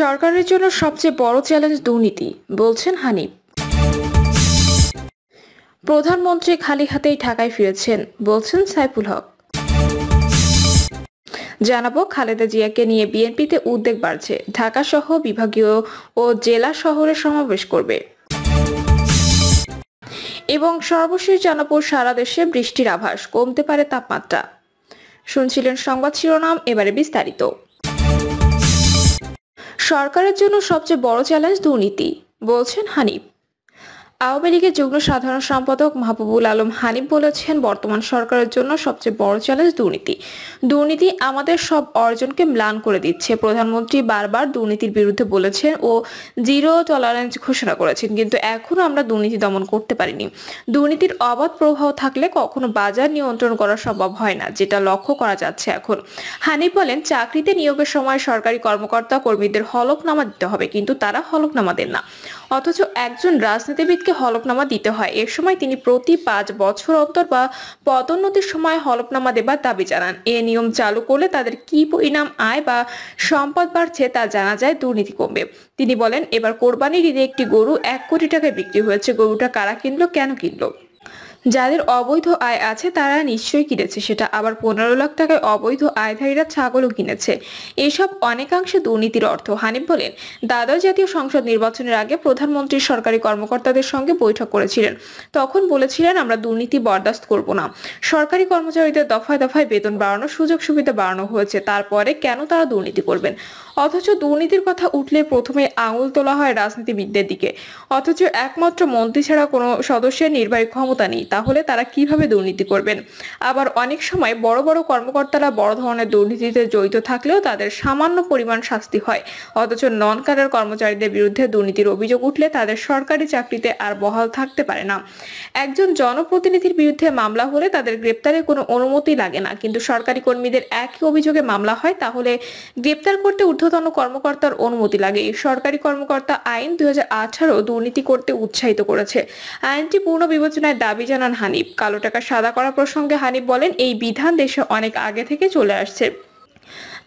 সরকারের জন্য সবচেয়ে বড় চ্যালেঞ্জ দুর্নীতি বলছেন হানিফ প্রধানমন্ত্রী খালি হাতেই ঢাকায় ফিরেছেন বলছেন সাইফুল হক জানাবো খালেদা জিয়াকে নিয়ে বিএনপিতে উদ্বেগ বাড়ছে ঢাকা সহ বিভাগীয় ও জেলা শহরে সমাবেশ করবে এবং সর্বশেষ জানাবো সারা দেশে বৃষ্টির আভাস কমতে পারে তাপমাত্রা শুনছিলেন সংবাদ শিরোনাম এবারে বিস্তারিত সরকারের জন্য সবচেয়ে বড় চ্যালেঞ্জ দুর্নীতি বলছেন হানিফ আওয়ামী লীগের যুগ্ম সাধারণ সম্পাদক মাহবুবুল আলম হানিফ বলেছেন বর্তমান সরকারের জন্য সবচেয়ে বড় চ্যালেঞ্জ দুর্নীতি দুর্নীতি আমাদের সব অর্জনকে ম্লান করে দিচ্ছে প্রধানমন্ত্রী বারবার দুর্নীতির বিরুদ্ধে বলেছেন ও জিরো টলারেন্স ঘোষণা করেছেন কিন্তু এখনও আমরা দুর্নীতি দমন করতে পারিনি দুর্নীতির অবাধ প্রভাব থাকলে কখনো বাজার নিয়ন্ত্রণ করা সম্ভব হয় না যেটা লক্ষ্য করা যাচ্ছে এখন হানিফ বলেন চাকরিতে নিয়োগের সময় সরকারি কর্মকর্তা কর্মীদের হলফনামা দিতে হবে কিন্তু তারা হলফনামা দেন না অথচ একজন রাজনীতিবিদকে হলফনামা দিতে হয় এ সময় তিনি প্রতি পাঁচ বছর অন্তর বা পদোন্নতির সময় হলফনামা দেবার দাবি জানান এ নিয়ম চালু করলে তাদের কি পরিণাম আয় বা সম্পদ বাড়ছে তা জানা যায় দুর্নীতি কমবে তিনি বলেন এবার কোরবানির ঈদে একটি গরু এক কোটি টাকায় বিক্রি হয়েছে গরুটা কারা কিনলো কেন কিনলো যাদের অবৈধ আয় আছে তারা নিশ্চয়ই কিনেছে সেটা আবার পনেরো লাখ টাকায় অবৈধ আয়ধারীরা ছাগলও কিনেছে এসব অনেকাংশে দুর্নীতির অর্থ হানিফ বলেন দ্বাদশ জাতীয় সংসদ নির্বাচনের আগে প্রধানমন্ত্রী সরকারি কর্মকর্তাদের সঙ্গে বৈঠক করেছিলেন তখন বলেছিলেন আমরা দুর্নীতি বরদাস্ত করব না সরকারি কর্মচারীদের দফায় দফায় বেতন বাড়ানোর সুযোগ সুবিধা বাড়ানো হয়েছে তারপরে কেন তারা দুর্নীতি করবেন অথচ দুর্নীতির কথা উঠলে প্রথমে আঙুল তোলা হয় রাজনীতিবিদদের দিকে অথচ একমাত্র মন্ত্রী ছাড়া কোনো সদস্যের নির্বাহী ক্ষমতা নেই তাহলে তারা কিভাবে দুর্নীতি করবেন আবার অনেক সময় বড় বড় কর্মকর্তারা বড় ধরনের দুর্নীতিতে জড়িত থাকলেও তাদের সামান্য পরিমাণ শাস্তি হয় অথচ নন কাডার কর্মচারীদের বিরুদ্ধে দুর্নীতির অভিযোগ উঠলে তাদের সরকারি চাকরিতে আর বহাল থাকতে পারে না একজন জনপ্রতিনিধির বিরুদ্ধে মামলা হলে তাদের গ্রেপ্তারের কোনো অনুমতি লাগে না কিন্তু সরকারি কর্মীদের একই অভিযোগে মামলা হয় তাহলে গ্রেপ্তার করতে উঠে ঊর্ধ্বতন কর্মকর্তার অনুমতি লাগে সরকারি কর্মকর্তা আইন দুই দুর্নীতি করতে উৎসাহিত করেছে আইনটি পূর্ণ বিবেচনায় দাবি জানান হানিফ কালো টাকা সাদা করা প্রসঙ্গে হানিফ বলেন এই বিধান দেশে অনেক আগে থেকে চলে আসছে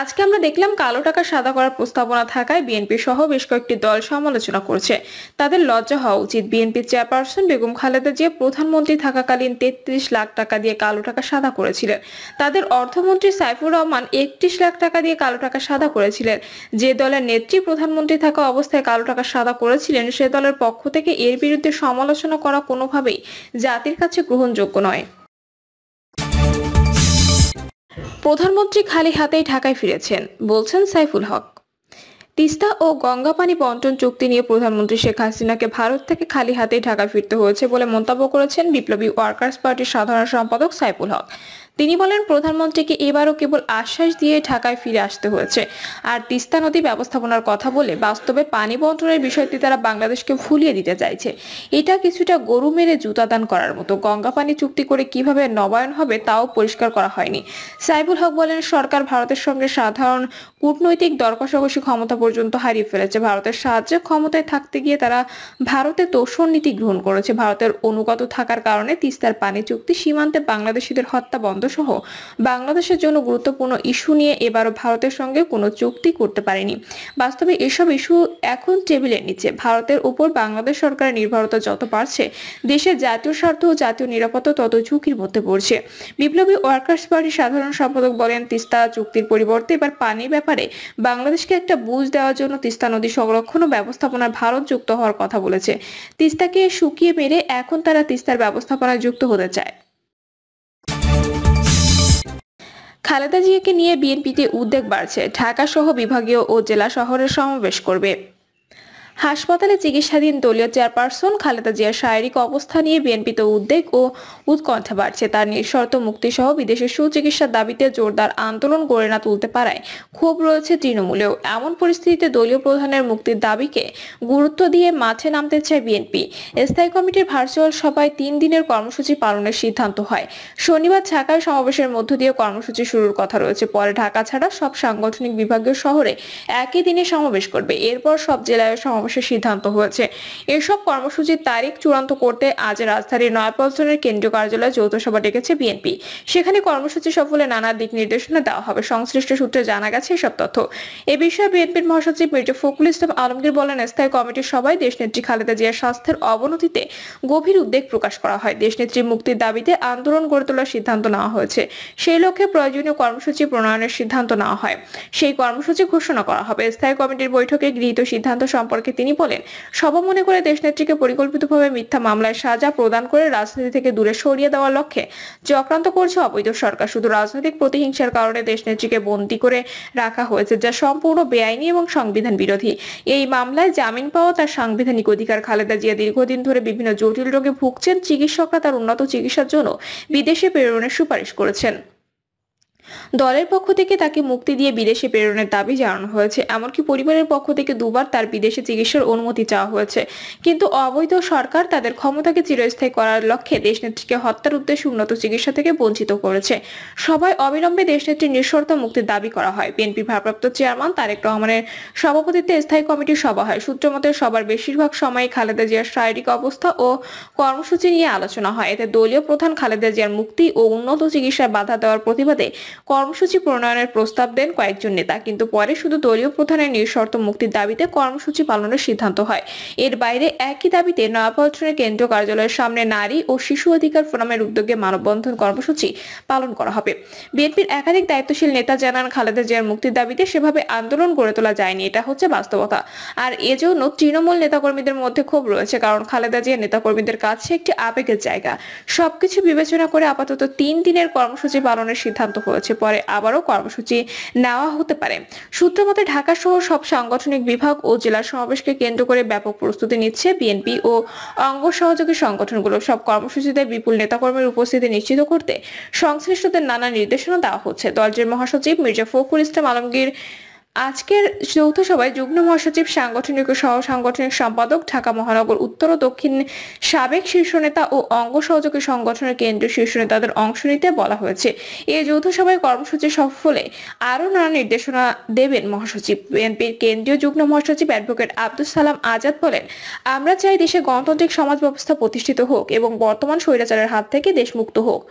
আজকে আমরা দেখলাম কালো টাকা সাদা করার প্রস্তাবনা থাকায় বিএনপি সহ বেশ কয়েকটি দল সমালোচনা করছে তাদের লজ্জা হওয়া উচিত বিএনপি চেয়ারপারসন বেগম খালেদা জিয়া প্রধানমন্ত্রী থাকাকালীন তেত্রিশ লাখ টাকা দিয়ে কালো টাকা সাদা করেছিলেন তাদের অর্থমন্ত্রী সাইফুর রহমান একত্রিশ লাখ টাকা দিয়ে কালো টাকা সাদা করেছিলেন যে দলের নেত্রী প্রধানমন্ত্রী থাকা অবস্থায় কালো টাকা সাদা করেছিলেন সে দলের পক্ষ থেকে এর বিরুদ্ধে সমালোচনা করা কোনোভাবেই জাতির কাছে গ্রহণযোগ্য নয় প্রধানমন্ত্রী খালি হাতেই ঢাকায় ফিরেছেন বলছেন সাইফুল হক তিস্তা ও গঙ্গা পানি বন্টন চুক্তি নিয়ে প্রধানমন্ত্রী শেখ হাসিনাকে ভারত থেকে খালি হাতেই ঢাকায় ফিরতে হয়েছে বলে মন্তব্য করেছেন বিপ্লবী ওয়ার্কার্স পার্টির সাধারণ সম্পাদক সাইফুল হক তিনি বলেন প্রধানমন্ত্রীকে এবারও কেবল আশ্বাস দিয়ে ঢাকায় ফিরে আসতে হয়েছে আর তিস্তা নদী ব্যবস্থাপনার কথা বলে বাস্তবে পানি বন্টনের বিষয়টি তারা বাংলাদেশকে ভুলিয়ে দিতে চাইছে এটা কিছুটা গরু মেরে জুতাদান করার মতো গঙ্গা পানি চুক্তি করে কিভাবে নবায়ন হবে তাও পরিষ্কার করা হয়নি সাইবুল হক বলেন সরকার ভারতের সঙ্গে সাধারণ কূটনৈতিক দরকষাকষি ক্ষমতা পর্যন্ত হারিয়ে ফেলেছে ভারতের সাহায্যে ক্ষমতায় থাকতে গিয়ে তারা ভারতে তোষণ নীতি গ্রহণ করেছে ভারতের অনুগত থাকার কারণে তিস্তার পানি চুক্তি সীমান্তে বাংলাদেশিদের হত্যা বন্ধ সহ বাংলাদেশের জন্য গুরুত্বপূর্ণ ইস্যু নিয়ে এবারও ভারতের সঙ্গে কোনো চুক্তি করতে পারেনি বাস্তবে এসব ইস্যু এখন টেবিলের নিচে ভারতের উপর বাংলাদেশ সরকারের নির্ভরতা যত বাড়ছে দেশের জাতীয় স্বার্থ ও জাতীয় নিরাপত্তা তত ঝুঁকির মধ্যে পড়ছে বিপ্লবী ওয়ার্কার্স পার্টির সাধারণ সম্পাদক বলেন তিস্তা চুক্তির পরিবর্তে এবার পানির ব্যাপারে বাংলাদেশকে একটা বুঝ দেওয়ার জন্য তিস্তা নদী সংরক্ষণ ও ব্যবস্থাপনায় ভারত যুক্ত হওয়ার কথা বলেছে তিস্তাকে শুকিয়ে মেরে এখন তারা তিস্তার ব্যবস্থাপনায় যুক্ত হতে চায় খালেদা জিয়াকে নিয়ে বিএনপিতে উদ্বেগ বাড়ছে ঢাকা সহ বিভাগীয় ও জেলা শহরের সমাবেশ করবে হাসপাতালে চিকিৎসাধীন দলীয় চেয়ারপারসন খালেদা জিয়ার শারীরিক অবস্থা নিয়ে বিএনপিতে উদ্বেগ ও উৎকণ্ঠা বাড়ছে তার নিঃশর্ত মুক্তিসহ বিদেশে সুচিকিৎসার দাবিতে জোরদার আন্দোলন গড়ে না তুলতে পারায় ক্ষোভ রয়েছে তৃণমূলেও এমন পরিস্থিতিতে দলীয় প্রধানের মুক্তির দাবিকে গুরুত্ব দিয়ে মাঠে নামতে চায় বিএনপি স্থায়ী কমিটির ভার্চুয়াল সভায় তিন দিনের কর্মসূচি পালনের সিদ্ধান্ত হয় শনিবার ঢাকায় সমাবেশের মধ্য দিয়ে কর্মসূচি শুরুর কথা রয়েছে পরে ঢাকা ছাড়া সব সাংগঠনিক বিভাগীয় শহরে একই দিনে সমাবেশ করবে এরপর সব জেলায় সমাবেশ সমাবেশের সিদ্ধান্ত হয়েছে এসব কর্মসূচির তারিখ চূড়ান্ত করতে আজ রাজধানীর নয়াপল্টনের কেন্দ্রীয় কার্যালয়ে যৌথ সভা ডেকেছে বিএনপি সেখানে কর্মসূচি সফলে নানা দিক নির্দেশনা দেওয়া হবে সংশ্লিষ্ট সূত্রে জানা গেছে এসব তথ্য এ বিষয়ে বিএনপির মহাসচিব মির্জা ফখরুল ইসলাম আলমগীর বলেন স্থায়ী কমিটির সবাই দেশনেত্রী খালেদা জিয়ার স্বাস্থ্যের অবনতিতে গভীর উদ্বেগ প্রকাশ করা হয় দেশনেত্রী মুক্তির দাবিতে আন্দোলন গড়ে তোলার সিদ্ধান্ত নেওয়া হয়েছে সেই লক্ষ্যে প্রয়োজনীয় কর্মসূচি প্রণয়নের সিদ্ধান্ত নেওয়া হয় সেই কর্মসূচি ঘোষণা করা হবে স্থায়ী কমিটির বৈঠকে গৃহীত সিদ্ধান্ত সম্পর্কে তিনি বলেন সভা মনে করে দেশনেত্রীকে পরিকল্পিতভাবে মিথ্যা মামলায় সাজা প্রদান করে রাজনীতি থেকে দূরে সরিয়ে দেওয়ার লক্ষ্যে যে অক্রান্ত করছে অবৈধ সরকার শুধু রাজনৈতিক প্রতিহিংসার কারণে দেশনেত্রীকে বন্দী করে রাখা হয়েছে যা সম্পূর্ণ বেআইনি এবং সংবিধান বিরোধী এই মামলায় জামিন পাওয়া তার সাংবিধানিক অধিকার খালেদা জিয়া দীর্ঘদিন ধরে বিভিন্ন জটিল রোগে ভুগছেন চিকিৎসকরা তার উন্নত চিকিৎসার জন্য বিদেশে প্রেরণের সুপারিশ করেছেন দলের পক্ষ থেকে তাকে মুক্তি দিয়ে বিদেশে প্রেরণের দাবি জানানো হয়েছে এমনকি পরিবারের পক্ষ থেকে দুবার তার বিদেশে চিকিৎসার অনুমতি চাওয়া হয়েছে কিন্তু অবৈধ সরকার তাদের ক্ষমতাকে চিরস্থায়ী করার লক্ষ্যে দেশনেত্রীকে হত্যার উদ্দেশ্যে উন্নত চিকিৎসা থেকে বঞ্চিত করেছে সবাই অবিলম্বে দেশনেত্রীর নিঃশর্ত মুক্তির দাবি করা হয় বিএনপি ভারপ্রাপ্ত চেয়ারম্যান তারেক রহমানের সভাপতিত্বে স্থায়ী কমিটির সভা হয় সূত্রমতে সবার বেশিরভাগ সময় খালেদা জিয়ার শারীরিক অবস্থা ও কর্মসূচি নিয়ে আলোচনা হয় এতে দলীয় প্রধান খালেদা জিয়ার মুক্তি ও উন্নত চিকিৎসায় বাধা দেওয়ার প্রতিবাদে কর্মসূচি প্রণয়নের প্রস্তাব দেন কয়েকজন নেতা কিন্তু পরে শুধু দলীয় প্রধানের নিঃশর্ত মুক্তির দাবিতে কর্মসূচি পালনের সিদ্ধান্ত হয় এর বাইরে একই দাবিতে নয়াপল্টনের কেন্দ্রীয় কার্যালয়ের সামনে নারী ও শিশু অধিকার ফোরামের উদ্যোগে মানববন্ধন কর্মসূচি পালন করা হবে বিএনপির একাধিক দায়িত্বশীল নেতা জানান খালেদা জিয়ার মুক্তির দাবিতে সেভাবে আন্দোলন গড়ে তোলা যায়নি এটা হচ্ছে বাস্তবতা আর এজন্য তৃণমূল নেতাকর্মীদের মধ্যে খুব রয়েছে কারণ খালেদা জিয়া নেতাকর্মীদের কাছে একটি আবেগের জায়গা সবকিছু বিবেচনা করে আপাতত তিন দিনের কর্মসূচি পালনের সিদ্ধান্ত হয়েছে পরে আবারও কর্মসূচি নেওয়া হতে পারে সূত্র মতে ঢাকা সহ সব সাংগঠনিক বিভাগ ও জেলার সমাবেশকে কেন্দ্র করে ব্যাপক প্রস্তুতি নিচ্ছে বিএনপি ও অঙ্গ সহযোগী সংগঠনগুলো সব কর্মসূচিতে বিপুল নেতাকর্মের উপস্থিতি নিশ্চিত করতে সংশ্লিষ্টদের নানা নির্দেশনা দেওয়া হচ্ছে দলটির মহাসচিব মির্জা ফখরুল ইসলাম আলমগীর আজকের যৌথ সভায় যুগ্ম মহাসচিব সাংগঠনিক ও সহ সাংগঠনিক সম্পাদক ঢাকা মহানগর উত্তর ও দক্ষিণ সাবেক শীর্ষ নেতা ও অঙ্গ সহযোগী সংগঠনের কেন্দ্রীয় শীর্ষ নেতাদের অংশ নিতে বলা হয়েছে এই যৌথ সভায় কর্মসূচি সফলে আরও নানা নির্দেশনা দেবেন মহাসচিব বিএনপির কেন্দ্রীয় যুগ্ম মহাসচিব অ্যাডভোকেট আব্দুল সালাম আজাদ বলেন আমরা চাই দেশে গণতান্ত্রিক সমাজ ব্যবস্থা প্রতিষ্ঠিত হোক এবং বর্তমান স্বৈরাচারের হাত থেকে দেশ মুক্ত হোক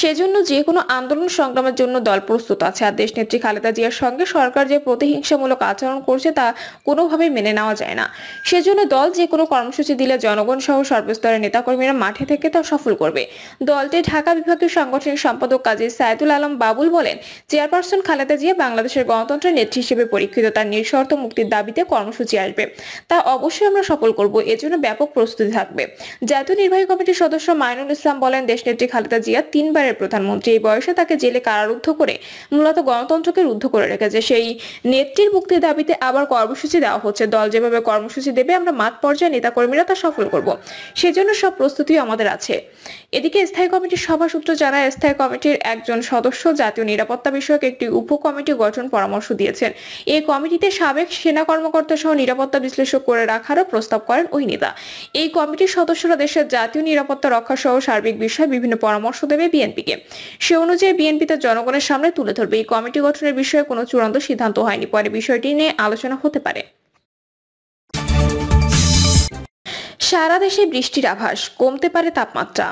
সেজন্য যে কোনো আন্দোলন সংগ্রামের জন্য দল প্রস্তুত আছে আর দেশনেত্রী খালেদা জিয়ার সঙ্গে সরকার যে প্রতিহিংসামূলক আচরণ করছে তা কোনোভাবেই মেনে নেওয়া যায় না সেজন্য দল যে কোনো কর্মসূচি দিলে জনগণ সহ সর্বস্তরের নেতাকর্মীরা মাঠে থেকে তা সফল করবে দলটি ঢাকা বিভাগীয় সাংগঠনিক সম্পাদক কাজী সায়দুল আলম বাবুল বলেন চেয়ারপারসন খালেদা জিয়া বাংলাদেশের গণতন্ত্রের নেত্রী হিসেবে পরীক্ষিত তার নিঃশর্ত মুক্তির দাবিতে কর্মসূচি আসবে তা অবশ্যই আমরা সফল করব এজন্য ব্যাপক প্রস্তুতি থাকবে জাতীয় নির্বাহী কমিটির সদস্য মাইনুল ইসলাম বলেন দেশনেত্রী খালেদা জিয়া তিনবারের প্রধানমন্ত্রী এই বয়সে তাকে জেলে কারারুদ্ধ করে মূলত গণতন্ত্রকে রুদ্ধ করে রেখেছে সেই নেত্রীর মুক্তির দাবিতে আবার কর্মসূচি দেওয়া হচ্ছে দল যেভাবে কর্মসূচি দেবে আমরা মাঠ পর্যায়ে নেতাকর্মীরা তা সফল করব সেজন্য সব প্রস্তুতি আমাদের আছে এদিকে স্থায়ী কমিটির সভা সূত্র জানায় স্থায়ী কমিটির একজন সদস্য জাতীয় নিরাপত্তা বিষয়ক একটি উপ কমিটি গঠন পরামর্শ দিয়েছেন এই কমিটিতে সাবেক সেনা কর্মকর্তা সহ নিরাপত্তা বিশ্লেষক করে রাখারও প্রস্তাব করেন ওই নেতা এই কমিটির সদস্যরা দেশের জাতীয় নিরাপত্তা রক্ষা সহ সার্বিক বিষয়ে বিভিন্ন পরামর্শ দেবে বিএনপিকে সে অনুযায়ী বিএনপি তার জনগণের সামনে তুলে ধরবে এই কমিটি গঠনের বিষয়ে কোনো চূড়ান্ত সিদ্ধান্ত হয়নি পরে বিষয়টি নিয়ে আলোচনা হতে পারে সারা দেশে বৃষ্টির আভাস কমতে পারে তাপমাত্রা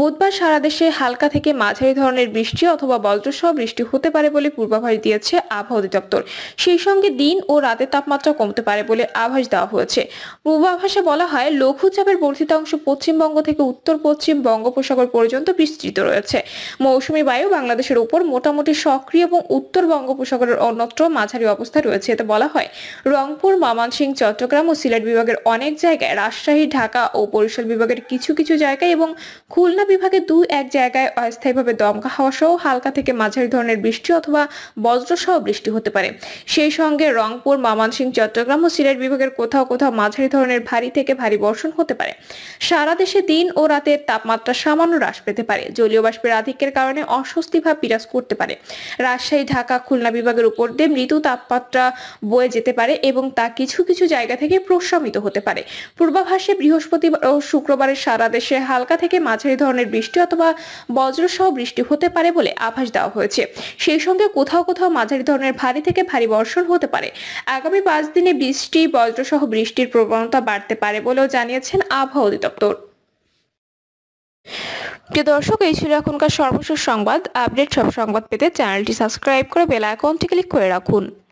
বুধবার সারা দেশে হালকা থেকে মাঝারি ধরনের বৃষ্টি অথবা বজ্রসহ বৃষ্টি হতে পারে বলে পূর্বাভাস দিয়েছে আবহাওয়া অধিদপ্তর সেই সঙ্গে দিন ও রাতের তাপমাত্রা কমতে পারে বলে আভাস দেওয়া হয়েছে পূর্বাভাসে বলা হয় লঘুচাপের বর্ধিত অংশ পশ্চিমবঙ্গ থেকে উত্তর পশ্চিম বঙ্গোপসাগর পর্যন্ত বিস্তৃত রয়েছে মৌসুমী বায়ু বাংলাদেশের উপর মোটামুটি সক্রিয় এবং উত্তর বঙ্গোপসাগরের অন্যত্র মাঝারি অবস্থা রয়েছে এতে বলা হয় রংপুর মামানসিং চট্টগ্রাম ও সিলেট বিভাগের অনেক জায়গায় রাজশাহী ঢাকা ও বরিশাল বিভাগের কিছু কিছু জায়গায় এবং খুলনা বিভাগে দু এক জায়গায় অস্থায়ীভাবে দমকা হাওয়া সহ হালকা থেকে মাঝারি ধরনের বৃষ্টি অথবা বজ্র সহ বৃষ্টি হতে পারে সেই সঙ্গে রংপুর মামানসিং চট্টগ্রাম ও সিলেট বিভাগের কোথাও কোথাও মাঝারি ধরনের ভারী থেকে ভারী বর্ষণ হতে পারে সারা দেশে দিন ও রাতের তাপমাত্রা সামান্য হ্রাস পেতে পারে জলীয় বাষ্পের আধিক্যের কারণে অস্বস্তি ভাব বিরাজ করতে পারে রাজশাহী ঢাকা খুলনা বিভাগের উপর দিয়ে মৃদু তাপমাত্রা বয়ে যেতে পারে এবং তা কিছু কিছু জায়গা থেকে প্রশমিত হতে পারে পূর্বাভাসে বৃহস্পতিবার ও শুক্রবারের সারা দেশে হালকা থেকে মাঝারি ধরনের বৃষ্টি অথবা বজ্রসহ বৃষ্টি হতে পারে বলে আভাস দেওয়া হয়েছে সেই সঙ্গে কোথাও কোথাও মাঝারি ধরনের ভারী থেকে ভারী বর্ষণ হতে পারে আগামী পাঁচ দিনে বৃষ্টি বজ্রসহ বৃষ্টির প্রবণতা বাড়তে পারে বলেও জানিয়েছেন আবহাওয়া অধিদপ্তর প্রিয় দর্শক এই ছিল এখনকার সর্বশেষ সংবাদ আপডেট সব সংবাদ পেতে চ্যানেলটি সাবস্ক্রাইব করে বেল আইকনটি ক্লিক করে রাখুন